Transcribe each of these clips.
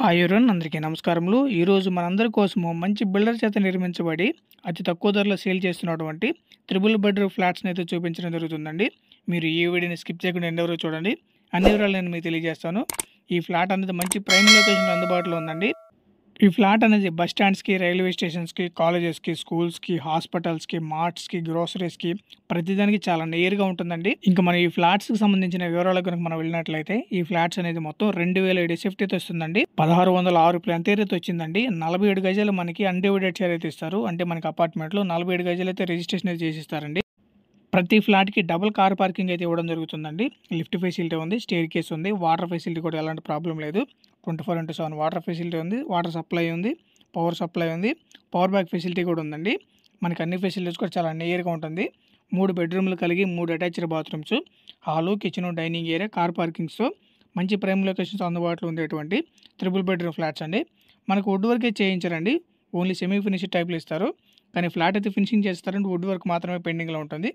hi అందరికీ నమస్కారములు ఈరోజు మనందరి కోసము మంచి బిల్డర్ చేత నిర్మించబడి అతి తక్కువ ధరలో సేల్ చేస్తున్నటువంటి త్రిబుల్ బెడ్రూమ్ ఫ్లాట్స్ని అయితే చూపించడం జరుగుతుందండి మీరు ఈ వీడియోని స్కిప్ చేయకుండా ఎండెవరో చూడండి అన్ని వివరాలు నేను మీకు తెలియజేస్తాను ఈ ఫ్లాట్ అనేది మంచి ప్రైమ్ లొకేషన్ అందుబాటులో ఉందండి ఈ ఫ్లాట్ అనేది బస్ స్టాండ్స్కి రైల్వే స్టేషన్స్కి కాలేజెస్కి స్కూల్స్కి హాస్పిటల్స్కి మార్ట్స్కి గ్రోసరీస్కి ప్రతిదానికి చాలా నేరుగా ఉంటుందండి ఇంకా మన ఈ ఫ్లాట్స్కి సంబంధించిన వివరాలు కనుక మనం వెళ్ళినట్లయితే ఈ ఫ్లాట్స్ అనేది మొత్తం రెండు వేల ఏడు సేఫ్టీతో వస్తుందండి పదహారు వందల ఆరు ప్లాన్ థేరీతో వచ్చిందండి నలభై ఏడు గజాలు మనకి అన్డివైడెడ్ షేర్ అయితే ఇస్తారు అంటే మనకి అపార్ట్మెంట్లో నలభై ఏడు గజాలు అయితే రిజిస్ట్రేషన్ అయితే చేసిస్తారండి ప్రతి ఫ్లాట్కి డబుల్ కార్ పార్కింగ్ అయితే ఇవ్వడం జరుగుతుందండి లిఫ్ట్ ఫెసిలిటీ ఉంది స్టేర్ కేస్ ఉంది వాటర్ ఫెసిలిటీ కూడా ఎలాంటి ప్రాబ్లం లేదు twenty four into seven water facility ఉంది వాటర్ సప్లై ఉంది పవర్ సప్లై ఉంది పవర్ బ్యాక్ ఫెసిలిటీ కూడా ఉందండి మనకి అన్ని ఫెసిలిటీస్ కూడా చాలా నియర్గా ఉంటుంది మూడు బెడ్రూమ్లు కలిగి మూడు attached bathrooms hall kitchen dining area car parkings మంచి ప్రైమ్ లొకేషన్స్ అందుబాటులో ఉండేటువంటి త్రిబుల్ బెడ్రూమ్ ఫ్లాట్స్ అండి మనకు వుడ్ వర్కే చేయించారండి ఓన్లీ సెమీ ఫినిషింగ్ టైప్లో ఇస్తారు కానీ ఫ్లాట్ అయితే ఫినిషింగ్ చేస్తారంటే వుడ్ వర్క్ మాత్రమే పెండింగ్లో ఉంటుంది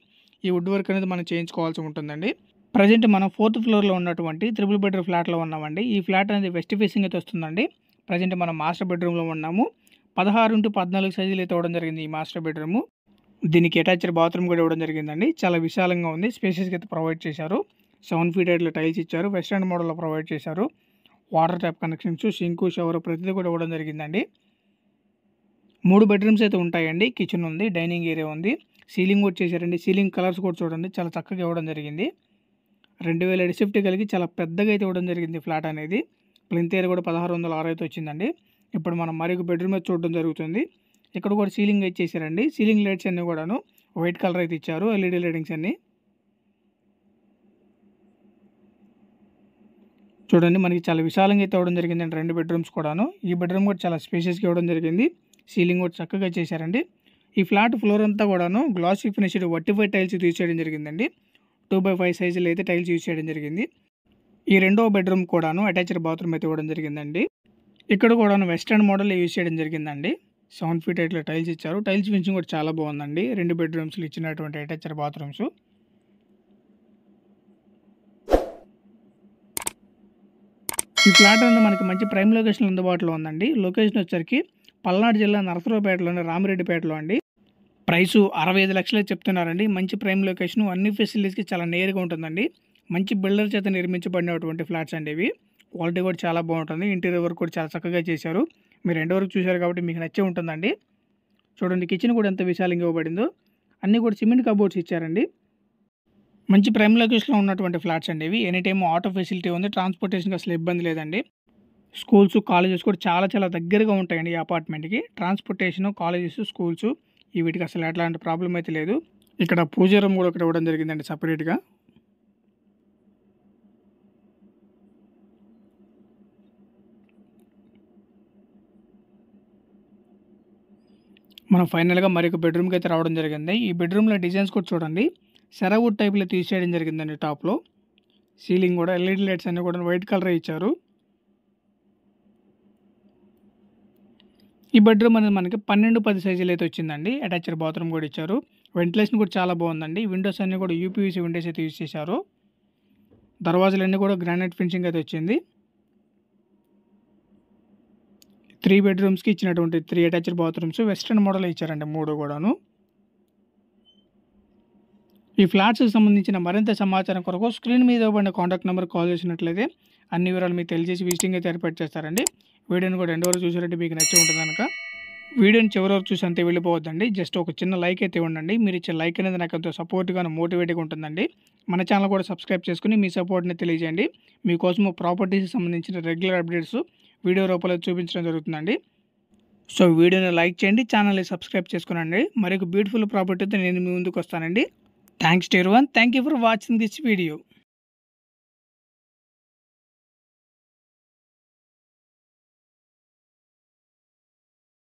ఈ వుడ్ వర్క్ అనేది మనం చేయించుకోవాల్సి ఉంటుందండి ప్రజెంట్ మనం ఫోర్త్ ఫ్లోర్లో ఉన్నటువంటి త్రిపుల్ బెడ్రూమ్ ఫ్లాట్లో ఉన్నామండి ఈ ఫ్లాట్ అనేది వెస్ట్ ఫేసింగ్ అయితే వస్తుందండి ప్రజెంట్ మనం మాస్టర్ బెడ్రూమ్లో ఉన్నాము పదహారు ఇంటూ పద్నాలుగు సైజులు అయితే ఇవ్వడం జరిగింది ఈ మాస్టర్ బెడ్రూమ్ దీనికి అటాచ్డ్ బాత్రూమ్ కూడా ఇవ్వడం జరిగిందండి చాలా విశాలంగా ఉంది స్పేసెస్కి అయితే ప్రొవైడ్ చేశారు సెవెన్ ఫీట్ హైట్లో టైల్స్ ఇచ్చారు వెస్ట్రన్ మోడల్లో ప్రొవైడ్ చేశారు water tap connections sink shower ప్రతిదీ కూడా ఇవ్వడం జరిగిందండి మూడు బెడ్రూమ్స్ అయితే ఉంటాయండి కిచెన్ ఉంది డైనింగ్ ఏరియా ఉంది సీలింగ్ కూడా చేశారండి సీలింగ్ కలర్స్ కూడా చూడండి చాలా చక్కగా ఇవ్వడం జరిగింది రెండు వేల ఏడు షిఫ్ట్ కలిగి చాలా పెద్దగా అయితే ఇవ్వడం జరిగింది ఫ్లాట్ అనేది ప్లింత్ ఏరియా కూడా పదహారు వందల ఆరు అయితే వచ్చిందండి ఇప్పుడు మనం మరి ఒక బెడ్రూమ్ అయితే చూడడం జరుగుతుంది ఇక్కడ కూడా సీలింగ్ అయితే చేశారండి సీలింగ్ లైట్స్ అన్నీ కూడాను వైట్ కలర్ అయితే ఇచ్చారు ఎల్ఈడి లైటింగ్స్ అన్నీ చూడండి మనకి చాలా విశాలంగా అయితే ఇవ్వడం జరిగిందండి రెండు బెడ్రూమ్స్ కూడాను ఈ బెడ్రూమ్ కూడా చాలా స్పేసియస్గా ఇవ్వడం జరిగింది సీలింగ్ కూడా చక్కగా చేశారండి ఈ ఫ్లాట్ ఫ్లోర్ అంతా కూడాను గ్లాసీ ఫినిషిడ్ వట్టిఫై టైల్స్ తీసేయడం జరిగిందండి టూ బై ఫైవ్ సైజులు అయితే టైల్స్ యూజ్ చేయడం జరిగింది ఈ రెండో బెడ్రూమ్ కూడాను అటాచ్డ్ బాత్రూమ్ అయితే ఇవ్వడం జరిగిందండి ఇక్కడ కూడాను వెస్ట్రన్ మోడల్ యూజ్ చేయడం జరిగిందండి సెవెన్ ఫీట్ ఎయిట్లో టైల్స్ ఇచ్చారు టైల్స్ ఫినిషింగ్ కూడా చాలా బాగుందండి రెండు బెడ్రూమ్స్లో ఇచ్చినటువంటి అటాచ్డ్ బాత్రూమ్స్ ఈ ఫ్లాట్ అనేది మనకి మంచి ప్రైమ్ లొకేషన్ అందుబాటులో ఉందండి లొకేషన్ వచ్చరికి పల్నాడు జిల్లా నరసరావుపేటలోని రామిరెడ్డిపేటలో అండి ప్రైసు అరవై ఐదు లక్షలే చెప్తున్నారండి మంచి ప్రైమ్ లొకేషను అన్ని ఫెసిలిటీస్కి చాలా నేరుగా ఉంటుందండి మంచి బిల్డర్ చేత నిర్మించబడినటువంటి ఫ్లాట్స్ అండి ఇవి క్వాలిటీ కూడా చాలా బాగుంటుంది ఇంటీరియర్ వర్క్ కూడా చాలా చక్కగా చేశారు మీరు రెండో వరకు చూశారు కాబట్టి మీకు నచ్చే ఉంటుందండి చూడండి కిచెన్ కూడా ఎంత విశాలంగా ఇవ్వబడిందో అన్నీ కూడా సిమెంట్ కబోర్డ్స్ ఇచ్చారండి మంచి ప్రైమ్ లొకేషన్లో ఉన్నటువంటి ఫ్లాట్స్ అండి ఇవి ఎనీ టైమ్ ఆటో ఫెసిలిటీ ఉంది ట్రాన్స్పోర్టేషన్కి అసలు ఇబ్బంది లేదండి స్కూల్స్ కాలేజెస్ కూడా చాలా చాలా దగ్గరగా ఉంటాయండి ఈ అపార్ట్మెంట్కి ట్రాన్స్పోర్టేషను కాలేజెస్ స్కూల్స్ ఈ వీటికి అసలు ఎట్లాంటి ప్రాబ్లం అయితే లేదు ఇక్కడ పూజ రూమ్ కూడా ఒకటి ఇవ్వడం జరిగిందండి సపరేట్గా మనం ఫైనల్గా మరి ఒక బెడ్రూమ్కి అయితే రావడం జరిగింది ఈ బెడ్రూమ్లో డిజైన్స్ కూడా చూడండి సెరవుడ్ టైప్లో తీసేయడం జరిగిందండి టాప్లో సీలింగ్ కూడా ఎల్ఈడి లైట్స్ అన్నీ కూడా వైట్ కలర్ ఇచ్చారు ఈ బెడ్రూమ్ అనేది మనకి పన్నెండు పది సైజులు అయితే వచ్చిందండి అటాచ్డ్ బాత్రూమ్ కూడా ఇచ్చారు వెంటిలేషన్ కూడా చాలా బాగుందండి విండోస్ అన్నీ కూడా యూపీవీసీ విండోస్ అయితే యూజ్ చేశారు అన్నీ కూడా గ్రానైట్ ఫినిషింగ్ అయితే వచ్చింది త్రీ బెడ్రూమ్స్కి ఇచ్చినటువంటి three attached bathrooms western model ఇచ్చారండి మూడు కూడాను ఈ ఫ్లాట్స్కి సంబంధించిన మరింత సమాచారం కొరకు స్క్రీన్ మీద ఇవ్వబడిన కాంటాక్ట్ నెంబర్ కాల్ చేసినట్లయితే అన్ని వివరాలు మీకు తెలియజేసి విజిటింగ్ అయితే ఏర్పాటు చేస్తారండి వీడియోని కూడా ఎండవరకు చూసేటట్టు చూసారంటే మీకు నచ్చి ఉంటుంది కనుక వీడియోని చివరి వరకు చూసి అంతే వెళ్ళిపోవద్దండి జస్ట్ ఒక చిన్న లైక్ అయితే ఉండండి మీరు ఇచ్చే లైక్ అనేది నాకు ఎంతో సపోర్ట్గా మోటివేట్గా ఉంటుందండి మన ఛానల్ కూడా సబ్స్క్రైబ్ చేసుకుని మీ సపోర్ట్ని తెలియజేయండి మీకోసం ప్రాపర్టీస్ సంబంధించిన రెగ్యులర్ అప్డేట్స్ వీడియో రూపంలో చూపించడం జరుగుతుందండి సో వీడియోని లైక్ చేయండి ఛానల్ని సబ్స్క్రైబ్ చేసుకునండి మరొక బ్యూటిఫుల్ ప్రాపర్టీతో నేను మీ ముందుకు వస్తానండి thanks to everyone thank you for watching this video